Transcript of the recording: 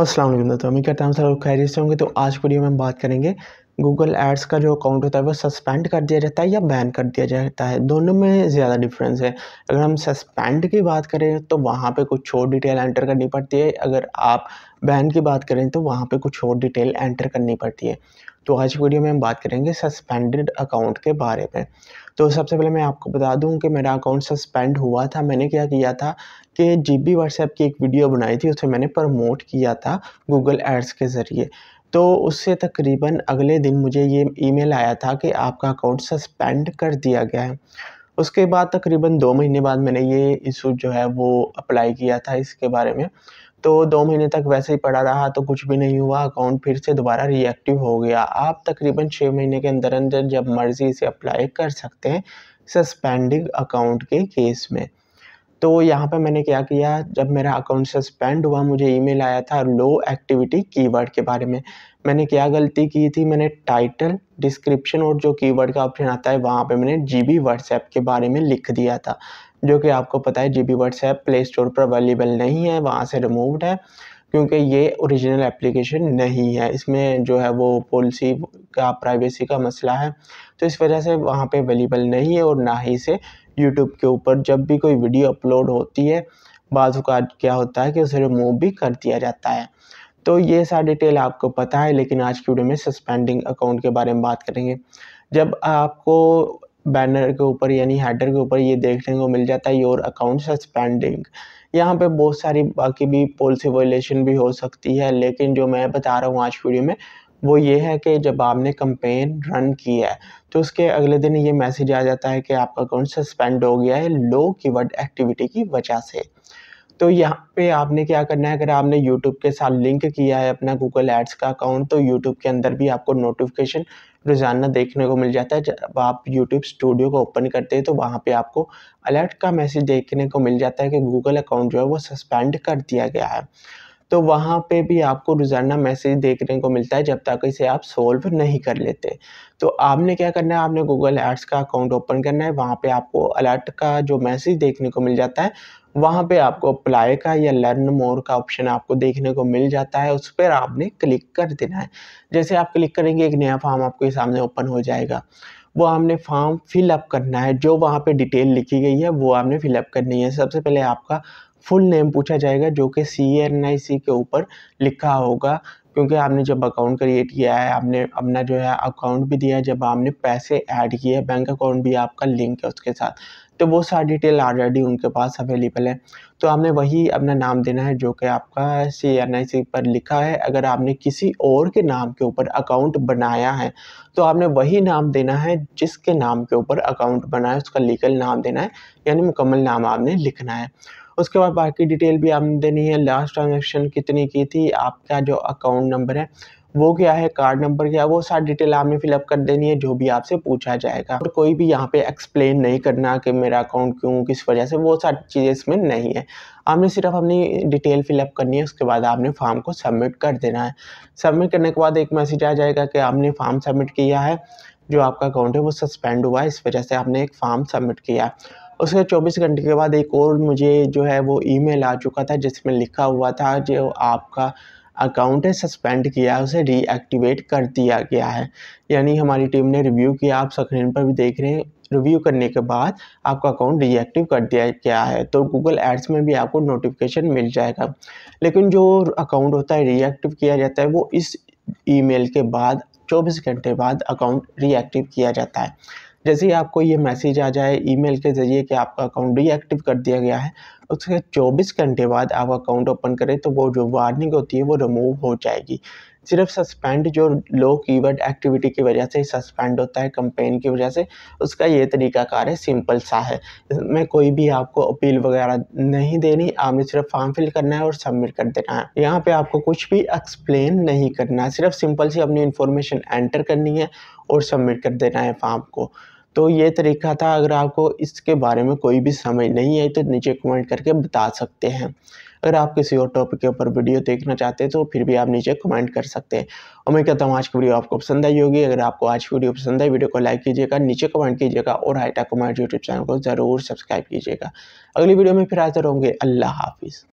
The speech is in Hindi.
असलम तो अमीर कहता हम सर खैरियत से होंगे तो आज वीडियो में हम बात करेंगे गूगल एड्स का जो अकाउंट होता है वो सस्पेंड कर दिया जाता है या बैन कर दिया जाता है दोनों में ज़्यादा डिफरेंस है अगर हम सस्पेंड की बात करें तो वहाँ पे कुछ और डिटेल एंटर करनी पड़ती है अगर आप बैन की बात करें तो वहाँ पे कुछ और डिटेल एंटर करनी पड़ती है तो आज की वीडियो में हम बात करेंगे सस्पेंडेड अकाउंट के बारे में तो सबसे पहले मैं आपको बता दूं कि मेरा अकाउंट सस्पेंड हुआ था मैंने क्या किया था कि जी बी व्हाट्सएप की एक वीडियो बनाई थी उसे मैंने प्रमोट किया था गूगल एड्स के ज़रिए तो उससे तकरीबन अगले दिन मुझे ये ईमेल आया था कि आपका अकाउंट सस्पेंड कर दिया गया है उसके बाद तकरीबन दो महीने बाद मैंने ये इशू जो है वो अप्लाई किया था इसके बारे में तो दो महीने तक वैसे ही पड़ा रहा तो कुछ भी नहीं हुआ अकाउंट फिर से दोबारा रिएक्टिव हो गया आप तकरीबन छः महीने के अंदर अंदर जब मर्ज़ी इसे अप्लाई कर सकते हैं सस्पेंडिंग अकाउंट के केस में तो यहाँ पर मैंने क्या किया जब मेरा अकाउंट सस्पेंड हुआ मुझे ईमेल आया था लो एक्टिविटी कीवर्ड के बारे में मैंने क्या गलती की थी मैंने टाइटल डिस्क्रिप्शन और जो कीवर्ड का ऑप्शन आता है वहाँ पे मैंने जी बी व्हाट्सएप के बारे में लिख दिया था जो कि आपको पता है G B WhatsApp Play Store पर अवेलेबल नहीं है वहाँ से रिमूव्ड है क्योंकि ये ओरिजिनल एप्लीकेशन नहीं है इसमें जो है वो पॉलिसी का प्राइवेसी का मसला है तो इस वजह से वहाँ पे अवेलेबल नहीं है और ना ही से यूट्यूब के ऊपर जब भी कोई वीडियो अपलोड होती है बाजू का क्या होता है कि उसे रिमूव भी कर दिया जाता है तो ये सारा डिटेल आपको पता है लेकिन आज की वीडियो में सस्पेंडिंग अकाउंट के बारे में बात करेंगे जब आपको बैनर के ऊपर यानी हेडर के ऊपर ये देखने को मिल जाता है योर अकाउंट सस्पेंडिंग यहाँ पे बहुत सारी बाकी भी पॉलिसी वायलेशन भी हो सकती है लेकिन जो मैं बता रहा हूँ आज वीडियो में वो ये है कि जब आपने कंपेन रन किया है तो उसके अगले दिन ये मैसेज आ जाता है कि आपका अकाउंट सस्पेंड हो गया है लो कीवर्ड एक्टिविटी की वजह से तो यहाँ पे आपने क्या करना है अगर आपने यूट्यूब के साथ लिंक किया है अपना गूगल एड्स का अकाउंट तो यूट्यूब के अंदर भी आपको नोटिफिकेशन रोज़ाना देखने को मिल जाता है जब आप यूट्यूब स्टूडियो को ओपन करते हैं तो वहाँ पे आपको अलर्ट का मैसेज देखने को मिल जाता है कि गूगल अकाउंट जो है वो सस्पेंड कर दिया गया है तो वहाँ पे भी आपको रोज़ाना मैसेज देखने को मिलता है जब तक इसे आप सोल्व नहीं कर लेते तो आपने क्या करना है आपने गूगल एड्स का अकाउंट ओपन करना है वहाँ पे आपको अलर्ट का जो मैसेज देखने को मिल जाता है वहाँ पे आपको अप्लाई का या लर्न मोर का ऑप्शन आपको देखने को मिल जाता है उस पर आपने क्लिक कर देना है जैसे आप क्लिक करेंगे एक नया फॉर्म आपके सामने ओपन हो जाएगा वो आपने फॉर्म फिलअप करना है जो वहाँ पे डिटेल लिखी गई है वो आपने फिलअप करनी है सबसे पहले आपका फुल नेम पूछा जाएगा जो कि सी एन आई सी के ऊपर लिखा होगा क्योंकि आपने जब अकाउंट क्रिएट किया है आपने अपना जो है अकाउंट भी दिया जब आपने पैसे ऐड किए बैंक अकाउंट भी आपका लिंक है उसके साथ तो वो सारी डिटेल ऑलरेडी उनके पास अवेलेबल है तो आपने वही अपना नाम देना है जो कि आपका सी एन आई सी पर लिखा है अगर आपने किसी और के नाम के ऊपर अकाउंट बनाया है तो आपने वही नाम देना है जिसके नाम के ऊपर अकाउंट बनाया है उसका लीगल नाम देना है यानी मुकम्मल नाम आपने लिखना है उसके बाद बाकी डिटेल भी आपने देनी है लास्ट ट्रांजेक्शन कितनी की थी आपका जो अकाउंट नंबर है वो क्या है कार्ड नंबर क्या है वो सारी डिटेल आपने फिलअप कर देनी है जो भी आपसे पूछा जाएगा और कोई भी यहाँ पे एक्सप्लेन नहीं करना कि मेरा अकाउंट क्यों किस वजह से वो सारी चीज़ें इसमें नहीं है आपने सिर्फ अपनी डिटेल फिलअप करनी है उसके बाद आपने फॉर्म को सबमिट कर देना है सबमिट करने के बाद एक मैसेज आ जाएगा कि आपने फॉर्म सबमिट किया है जो आपका अकाउंट है वो सस्पेंड हुआ है इस वजह से आपने एक फॉर्म सबमिट किया है उसके 24 घंटे के बाद एक और मुझे जो है वो ईमेल आ चुका था जिसमें लिखा हुआ था जो आपका अकाउंट है सस्पेंड किया उसे रीएक्टिवेट कर दिया गया है यानी हमारी टीम ने रिव्यू किया आप स्क्रीन पर भी देख रहे हैं रिव्यू करने के बाद आपका अकाउंट रीएक्टिव कर दिया गया है तो गूगल एड्स में भी आपको नोटिफिकेशन मिल जाएगा लेकिन जो अकाउंट होता है रीएक्टिव किया जाता है वो इस ईमेल के बाद 24 घंटे बाद अकाउंट रीएक्टिव किया जाता है जैसे ही आपको ये मैसेज आ जाए ईमेल के ज़रिए कि आपका अकाउंट रीएक्टिव कर दिया गया है उसके 24 घंटे बाद आप अकाउंट ओपन करें तो वो जो वार्निंग होती है वो रिमूव हो जाएगी सिर्फ सस्पेंड जो लो कीवर्ड एक्टिविटी की वजह से सस्पेंड होता है कंपेन की वजह से उसका ये तरीका कार है सिंपल सा है इसमें कोई भी आपको अपील वगैरह नहीं देनी आपने सिर्फ फॉर्म फिल करना है और सबमिट कर देना है यहाँ पे आपको कुछ भी एक्सप्लेन नहीं करना है सिर्फ सिंपल सी अपनी इन्फॉर्मेशन एंटर करनी है और सबमिट कर देना है फॉर्म को तो ये तरीका था अगर आपको इसके बारे में कोई भी समझ नहीं आई तो नीचे कमेंट करके बता सकते हैं अगर आप किसी और टॉपिक के ऊपर वीडियो देखना चाहते हैं तो फिर भी आप नीचे कमेंट कर सकते हैं और मैं कहता हूँ आज की वीडियो आपको पसंद आई होगी अगर आपको आज की वीडियो पसंद आई वीडियो को लाइक कीजिएगा नीचे कमेंट कीजिएगा और हाईटा कमेंट यूट्यूब चैनल को ज़रूर सब्सक्राइब कीजिएगा अगली वीडियो में फिर हाजिर होंगे अल्लाह हाफिज़